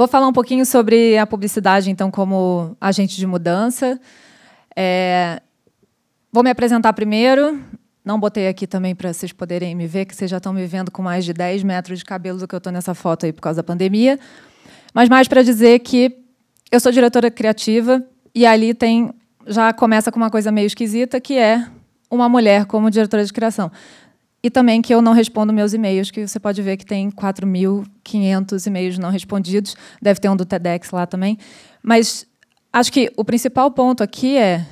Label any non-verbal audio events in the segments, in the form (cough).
Vou falar um pouquinho sobre a publicidade, então, como agente de mudança. É... Vou me apresentar primeiro. Não botei aqui também para vocês poderem me ver, que vocês já estão me vendo com mais de 10 metros de cabelo do que eu estou nessa foto aí por causa da pandemia. Mas mais para dizer que eu sou diretora criativa e ali tem já começa com uma coisa meio esquisita, que é uma mulher como diretora de criação. E também que eu não respondo meus e-mails, que você pode ver que tem 4.500 e-mails não respondidos. Deve ter um do TEDx lá também. Mas acho que o principal ponto aqui é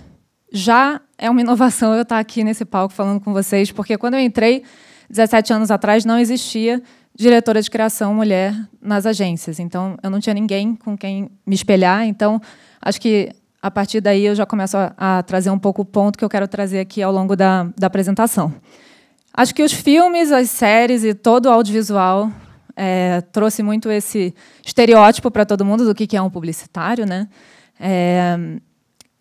já é uma inovação eu estar aqui nesse palco falando com vocês, porque quando eu entrei 17 anos atrás não existia diretora de criação mulher nas agências. Então eu não tinha ninguém com quem me espelhar. Então acho que a partir daí eu já começo a, a trazer um pouco o ponto que eu quero trazer aqui ao longo da, da apresentação. Acho que os filmes, as séries e todo o audiovisual é, trouxe muito esse estereótipo para todo mundo do que, é um publicitário, né? É,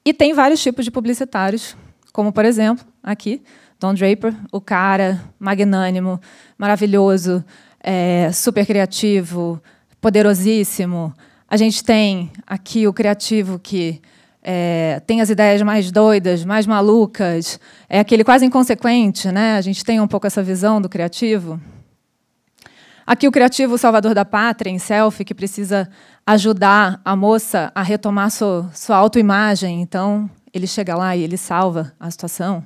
e tem vários tipos de publicitários, como por exemplo aqui Don Draper, o cara magnânimo, maravilhoso, é, super criativo, poderosíssimo. A gente tem aqui o criativo que é, tem as ideias mais doidas, mais malucas, é aquele quase inconsequente, né? A gente tem um pouco essa visão do criativo. Aqui o criativo salvador da pátria, em selfie, que precisa ajudar a moça a retomar sua, sua autoimagem. Então, ele chega lá e ele salva a situação.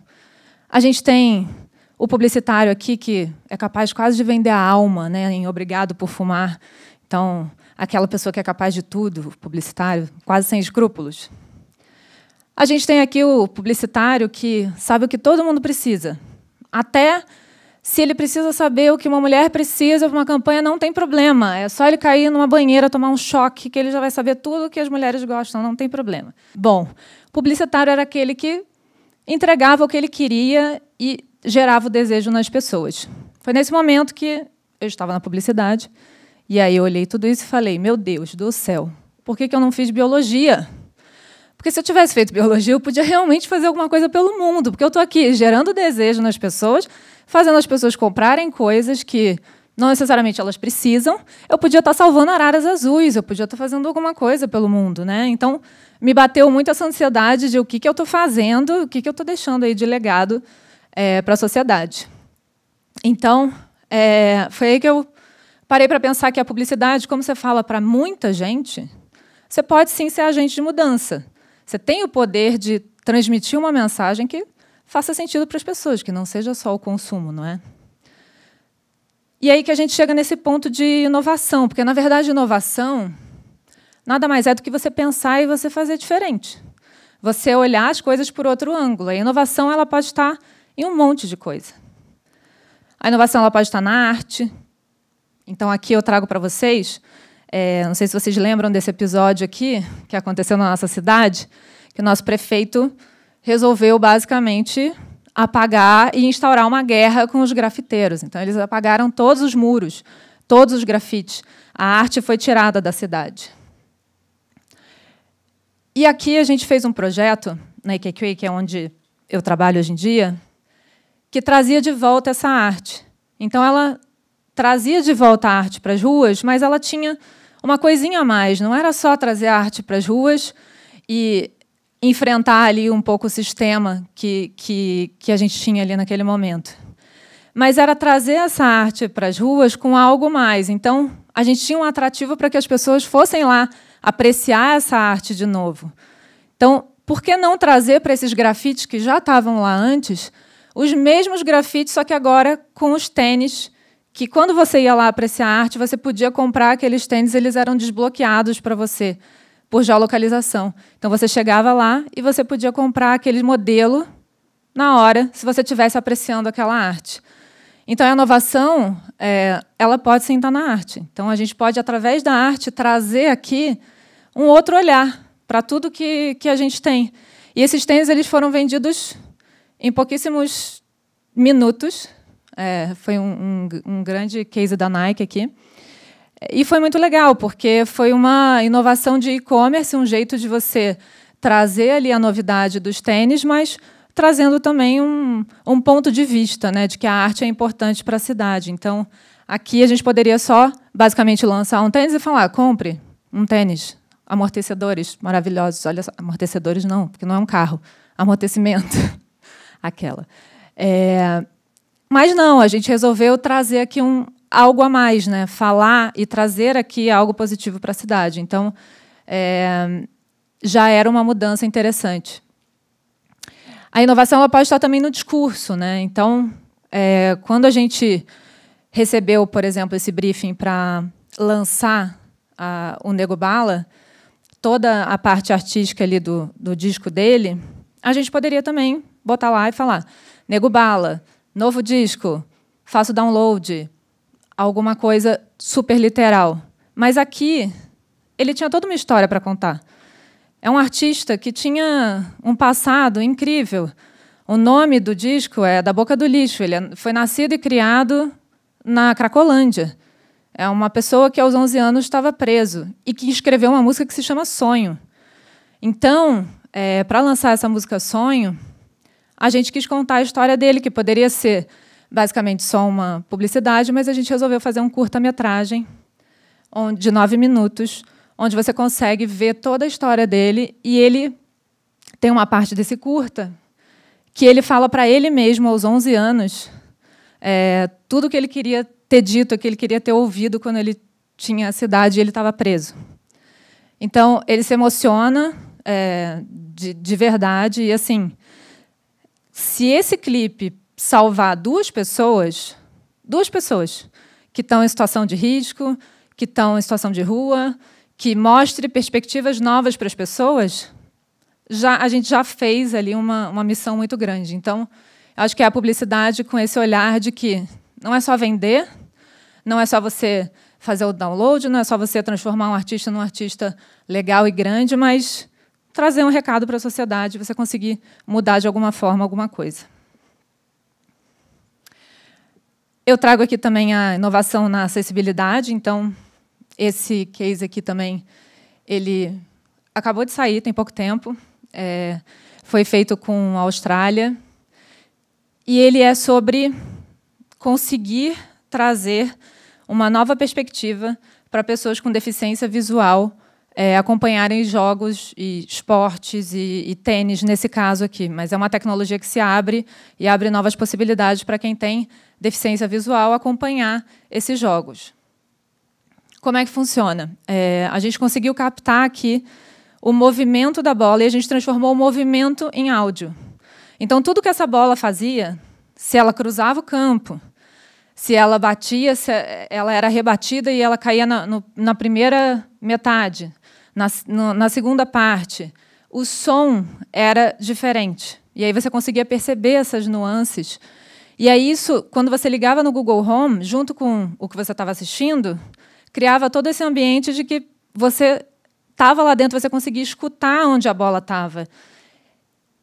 A gente tem o publicitário aqui que é capaz quase de vender a alma, né? Em Obrigado por Fumar. Então, aquela pessoa que é capaz de tudo, publicitário, quase sem escrúpulos. A gente tem aqui o publicitário que sabe o que todo mundo precisa. Até se ele precisa saber o que uma mulher precisa para uma campanha, não tem problema. É só ele cair numa banheira, tomar um choque, que ele já vai saber tudo o que as mulheres gostam, não tem problema. Bom, publicitário era aquele que entregava o que ele queria e gerava o desejo nas pessoas. Foi nesse momento que eu estava na publicidade, e aí eu olhei tudo isso e falei: Meu Deus do céu, por que, que eu não fiz biologia? Porque se eu tivesse feito biologia, eu podia realmente fazer alguma coisa pelo mundo, porque eu estou aqui gerando desejo nas pessoas, fazendo as pessoas comprarem coisas que não necessariamente elas precisam. Eu podia estar tá salvando araras azuis, eu podia estar tá fazendo alguma coisa pelo mundo, né? Então, me bateu muito essa ansiedade de o que, que eu estou fazendo, o que, que eu estou deixando aí de legado é, para a sociedade. Então, é, foi aí que eu parei para pensar que a publicidade, como você fala para muita gente, você pode sim ser agente de mudança. Você tem o poder de transmitir uma mensagem que faça sentido para as pessoas, que não seja só o consumo, não é? E aí que a gente chega nesse ponto de inovação, porque na verdade inovação nada mais é do que você pensar e você fazer diferente. Você olhar as coisas por outro ângulo. A inovação ela pode estar em um monte de coisa. A inovação ela pode estar na arte. Então aqui eu trago para vocês é, não sei se vocês lembram desse episódio aqui, que aconteceu na nossa cidade, que o nosso prefeito resolveu basicamente apagar e instaurar uma guerra com os grafiteiros. Então, eles apagaram todos os muros, todos os grafites. A arte foi tirada da cidade. E aqui a gente fez um projeto na IQQI, que é onde eu trabalho hoje em dia, que trazia de volta essa arte. Então, ela trazia de volta a arte para as ruas, mas ela tinha uma coisinha a mais. Não era só trazer arte para as ruas e enfrentar ali um pouco o sistema que, que, que a gente tinha ali naquele momento. Mas era trazer essa arte para as ruas com algo mais. Então, a gente tinha um atrativo para que as pessoas fossem lá apreciar essa arte de novo. Então, por que não trazer para esses grafites que já estavam lá antes os mesmos grafites, só que agora com os tênis que quando você ia lá apreciar arte, você podia comprar aqueles tênis, eles eram desbloqueados para você por geolocalização. Então você chegava lá e você podia comprar aquele modelo na hora, se você estivesse apreciando aquela arte. Então a inovação, é, ela pode sim estar na arte. Então a gente pode, através da arte, trazer aqui um outro olhar para tudo que, que a gente tem. E esses tênis eles foram vendidos em pouquíssimos minutos é, foi um, um, um grande case da Nike aqui. E foi muito legal, porque foi uma inovação de e-commerce, um jeito de você trazer ali a novidade dos tênis, mas trazendo também um, um ponto de vista, né, de que a arte é importante para a cidade. Então, aqui a gente poderia só, basicamente, lançar um tênis e falar: compre um tênis, amortecedores maravilhosos. Olha, só, amortecedores não, porque não é um carro, amortecimento, (laughs) aquela. É, mas não, a gente resolveu trazer aqui um algo a mais, né? Falar e trazer aqui algo positivo para a cidade. Então, é, já era uma mudança interessante. A inovação ela pode estar também no discurso, né? Então, é, quando a gente recebeu, por exemplo, esse briefing para lançar a, o Nego Bala, toda a parte artística ali do, do disco dele, a gente poderia também botar lá e falar: Nego Bala, novo disco, faço download, alguma coisa super literal. Mas aqui ele tinha toda uma história para contar. É um artista que tinha um passado incrível. O nome do disco é Da Boca do Lixo. Ele é, foi nascido e criado na Cracolândia. É uma pessoa que aos 11 anos estava preso e que escreveu uma música que se chama Sonho. Então, é, para lançar essa música Sonho, a gente quis contar a história dele, que poderia ser basicamente só uma publicidade, mas a gente resolveu fazer um curta-metragem de nove minutos, onde você consegue ver toda a história dele e ele tem uma parte desse curta que ele fala para ele mesmo aos 11 anos é, tudo o que ele queria ter dito, o que ele queria ter ouvido quando ele tinha a cidade e ele estava preso. Então ele se emociona é, de, de verdade e assim se esse clipe salvar duas pessoas, duas pessoas que estão em situação de risco, que estão em situação de rua, que mostre perspectivas novas para as pessoas, já a gente já fez ali uma, uma missão muito grande. Então, acho que é a publicidade com esse olhar de que não é só vender, não é só você fazer o download, não é só você transformar um artista num artista legal e grande, mas trazer um recado para a sociedade, você conseguir mudar de alguma forma alguma coisa. Eu trago aqui também a inovação na acessibilidade, então esse case aqui também ele acabou de sair, tem pouco tempo, é, foi feito com a Austrália e ele é sobre conseguir trazer uma nova perspectiva para pessoas com deficiência visual é, acompanharem jogos e esportes e, e, tênis nesse caso aqui. Mas é uma tecnologia que se abre e abre novas possibilidades para quem tem deficiência visual acompanhar esses jogos. Como é que funciona? É, a gente conseguiu captar aqui o movimento da bola e a gente transformou o movimento em áudio. Então, tudo que essa bola fazia, se ela cruzava o campo, se ela batia, se ela era rebatida e ela caía na, no, na primeira metade, na, no, na segunda parte, o som era diferente. E aí você conseguia perceber essas nuances. E aí isso, quando você ligava no Google Home, junto com o que você estava assistindo, criava todo esse ambiente de que você estava lá dentro, você conseguia escutar onde a bola estava.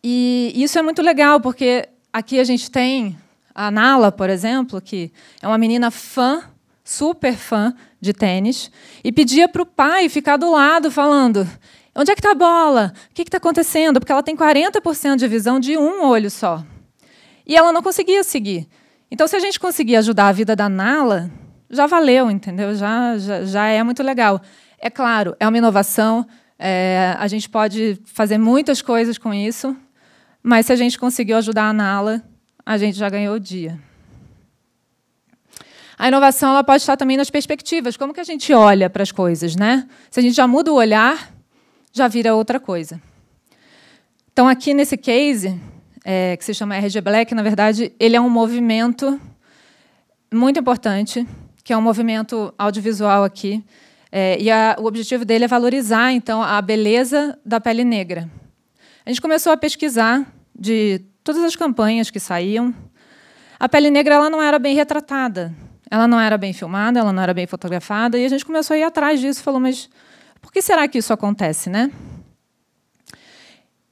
E isso é muito legal, porque aqui a gente tem a Nala, por exemplo, que é uma menina fã super fã de tênis, e pedia para o pai ficar do lado falando: onde é que está a bola? O que está acontecendo? Porque ela tem 40% de visão de um olho só. E ela não conseguia seguir. Então, se a gente conseguir ajudar a vida da Nala, já valeu, entendeu? Já, já, já é muito legal. É claro, é uma inovação, é, a gente pode fazer muitas coisas com isso, mas se a gente conseguiu ajudar a Nala, a gente já ganhou o dia. A inovação ela pode estar também nas perspectivas, como que a gente olha para as coisas, né? Se a gente já muda o olhar, já vira outra coisa. Então, aqui nesse case, é, que se chama RG Black, na verdade, ele é um movimento muito importante, que é um movimento audiovisual aqui, é, e a, o objetivo dele é valorizar, então, a beleza da pele negra. A gente começou a pesquisar de todas as campanhas que saíam. A pele negra ela não era bem retratada ela não era bem filmada, ela não era bem fotografada, e a gente começou a ir atrás disso, falou, mas por que será que isso acontece, né?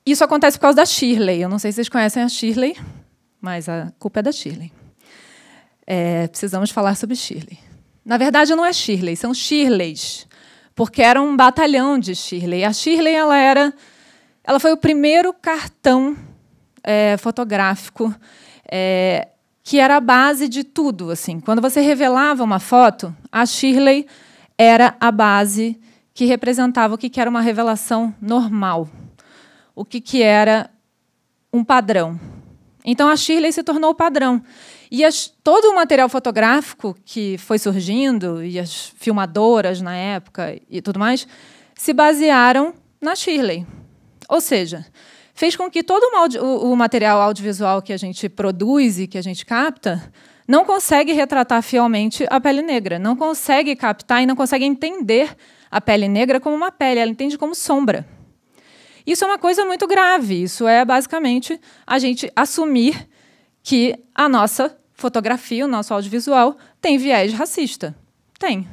Isso acontece por causa da Shirley. Eu não sei se vocês conhecem a Shirley, mas a culpa é da Shirley. É, precisamos falar sobre Shirley. Na verdade, não é Shirley, são Shirleys, porque era um batalhão de Shirley. A Shirley ela era, ela foi o primeiro cartão é, fotográfico é, que era a base de tudo. Assim, quando você revelava uma foto, a Shirley era a base que representava o que, era uma revelação normal, o que, que era um padrão. Então a Shirley se tornou o padrão. E as, todo o material fotográfico que foi surgindo, e as filmadoras na época e tudo mais, se basearam na Shirley. Ou seja, fez com que todo o, o material audiovisual que a gente produz e que a gente capta não consegue retratar fielmente a pele negra, não consegue captar e não consegue entender a pele negra como uma pele, ela entende como sombra. Isso é uma coisa muito grave, isso é basicamente a gente assumir que a nossa fotografia, o nosso audiovisual, tem viés racista. Tem.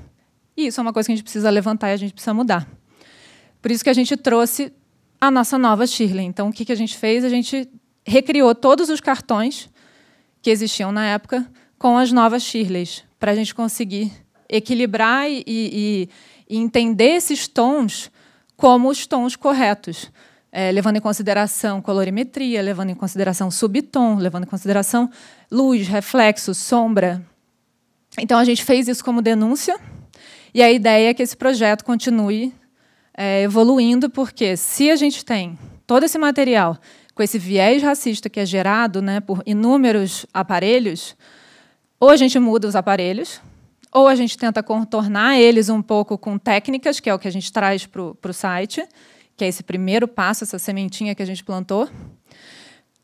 E isso é uma coisa que a gente precisa levantar e a gente precisa mudar. Por isso que a gente trouxe a nossa nova Shirley. Então, o que, a gente fez? A gente recriou todos os cartões que existiam na época com as novas Shirleys, para a gente conseguir equilibrar e, e, e, entender esses tons como os tons corretos, é, levando em consideração colorimetria, levando em consideração subtom, levando em consideração luz, reflexo, sombra. Então, a gente fez isso como denúncia, e a ideia é que esse projeto continue é, evoluindo, porque se a gente tem todo esse material com esse viés racista que é gerado né, por inúmeros aparelhos, ou a gente muda os aparelhos, ou a gente tenta contornar eles um pouco com técnicas, que é o que a gente traz para o site, que é esse primeiro passo, essa sementinha que a gente plantou.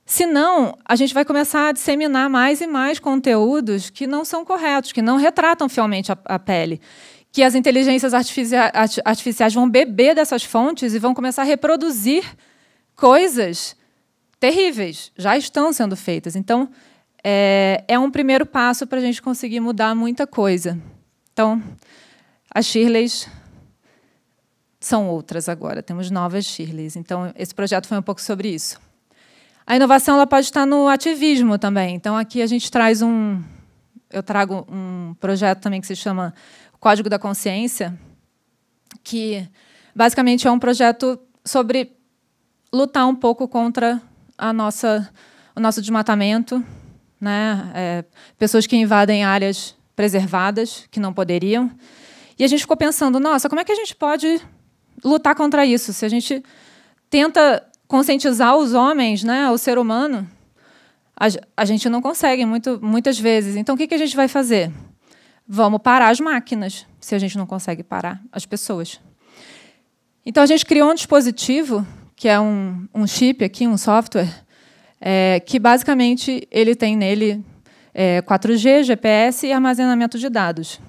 Senão, a gente vai começar a disseminar mais e mais conteúdos que não são corretos, que não retratam fielmente a, a pele que as inteligências artificiais, vão beber dessas fontes e vão começar a reproduzir coisas terríveis. Já estão sendo feitas. Então, é, é um primeiro passo para a gente conseguir mudar muita coisa. Então, as Shirleys são outras agora. Temos novas Shirleys. Então, esse projeto foi um pouco sobre isso. A inovação ela pode estar no ativismo também. Então, aqui a gente traz um, eu trago um projeto também que se chama Código da Consciência, que basicamente é um projeto sobre lutar um pouco contra a nossa, o nosso desmatamento, né? É, pessoas que invadem áreas preservadas que não poderiam. E a gente ficou pensando, nossa, como é que a gente pode lutar contra isso? Se a gente tenta conscientizar os homens, né, o ser humano, a, a gente não consegue muito, muitas vezes. Então, o que, que a gente vai fazer? Vamos parar as máquinas, se a gente não consegue parar as pessoas. Então, a gente criou um dispositivo, que é um, um chip aqui, um software, é, que basicamente ele tem nele é, 4G, GPS e armazenamento de dados.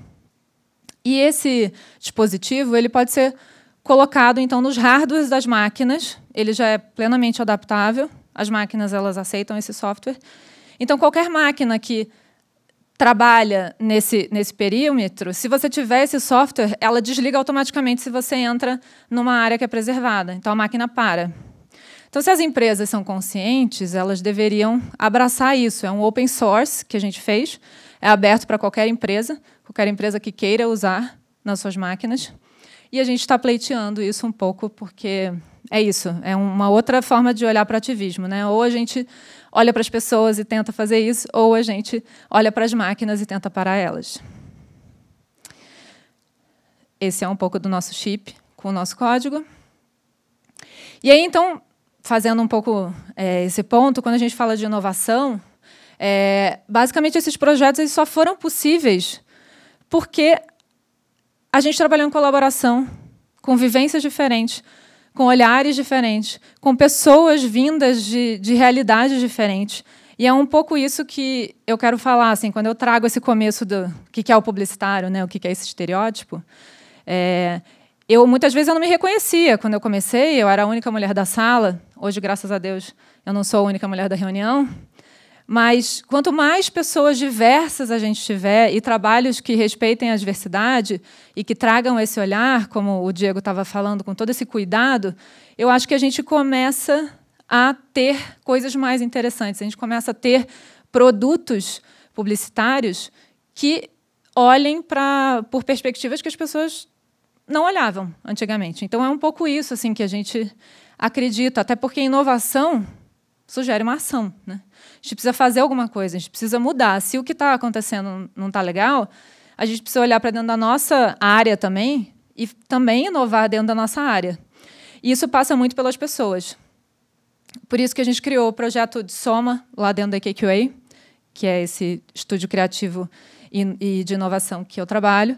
E esse dispositivo ele pode ser colocado então nos hardwares das máquinas, ele já é plenamente adaptável as máquinas elas aceitam esse software. Então, qualquer máquina que trabalha nesse, nesse perímetro, se você tiver esse software, ela desliga automaticamente se você entra numa área que é preservada. Então, a máquina para. Então, se as empresas são conscientes, elas deveriam abraçar isso. É um open source que a gente fez, é aberto para qualquer empresa, qualquer empresa que queira usar nas suas máquinas. E a gente está pleiteando isso um pouco, porque é isso. É uma outra forma de olhar para o ativismo. Né? Ou a gente olha para as pessoas e tenta fazer isso, ou a gente olha para as máquinas e tenta parar elas. Esse é um pouco do nosso chip com o nosso código. E aí, então, fazendo um pouco é, esse ponto, quando a gente fala de inovação, é, basicamente esses projetos só foram possíveis porque a gente trabalhou em colaboração, com vivências diferentes, com olhares diferentes, com pessoas vindas de, de realidades diferentes. E é um pouco isso que eu quero falar, assim, quando eu trago esse começo do que, que é o publicitário, né, o que, que é esse estereótipo. É, eu muitas vezes eu não me reconhecia quando eu comecei. Eu era a única mulher da sala. Hoje, graças a Deus, eu não sou a única mulher da reunião. Mas quanto mais pessoas diversas a gente tiver e trabalhos que respeitem a diversidade e que tragam esse olhar, como o Diego estava falando, com todo esse cuidado, eu acho que a gente começa a ter coisas mais interessantes. A gente começa a ter produtos publicitários que olhem para por perspectivas que as pessoas não olhavam antigamente. Então é um pouco isso assim que a gente acredita, até porque inovação sugere uma ação. Né? A gente precisa fazer alguma coisa, a gente precisa mudar. Se o que está acontecendo não está legal, a gente precisa olhar para dentro da nossa área também e também inovar dentro da nossa área. E isso passa muito pelas pessoas. Por isso que a gente criou o projeto de Soma lá dentro da KQA, que é esse estúdio criativo e, de inovação que eu trabalho,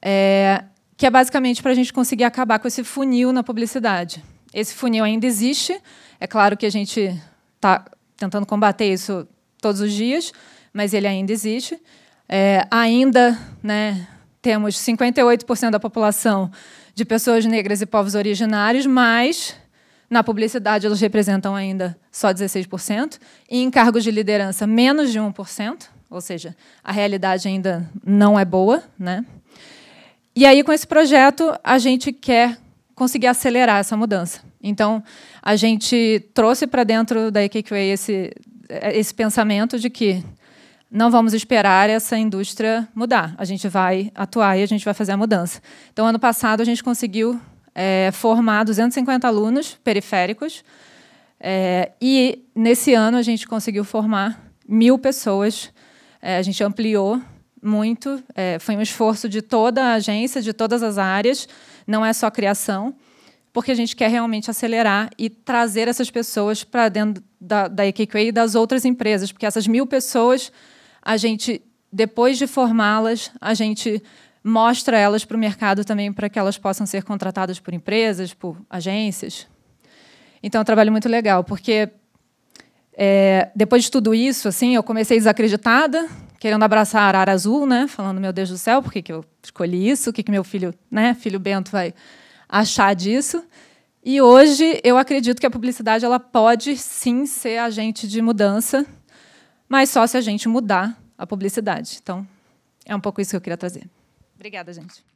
é, que é basicamente para a gente conseguir acabar com esse funil na publicidade. Esse funil ainda existe. É claro que a gente está tentando combater isso todos os dias, mas ele ainda existe. É, ainda né, temos 58% da população de pessoas negras e povos originários, mas na publicidade eles representam ainda só 16%, e em cargos de liderança, menos de 1%, ou seja, a realidade ainda não é boa. Né? E aí, com esse projeto, a gente quer conseguir acelerar essa mudança. Então, a gente trouxe para dentro da EKQA esse, esse pensamento de que não vamos esperar essa indústria mudar. A gente vai atuar e a gente vai fazer a mudança. Então, ano passado, a gente conseguiu é, formar 250 alunos periféricos. É, e nesse ano, a gente conseguiu formar mil pessoas. É, a gente ampliou muito. É, foi um esforço de toda a agência, de todas as áreas. Não é só criação porque a gente quer realmente acelerar e trazer essas pessoas para dentro da, da EQQA e das outras empresas, porque essas mil pessoas, a gente, depois de formá-las, a gente mostra elas para o mercado também para que elas possam ser contratadas por empresas, por agências. Então, é um trabalho muito legal, porque é, depois de tudo isso, assim, eu comecei desacreditada, querendo abraçar a arara azul, né? Falando, meu Deus do céu, por que, que eu escolhi isso? O que, que meu filho, né? Filho Bento vai achar disso. E hoje eu acredito que a publicidade ela pode sim ser agente de mudança, mas só se a gente mudar a publicidade. Então, é um pouco isso que eu queria trazer. Obrigada, gente.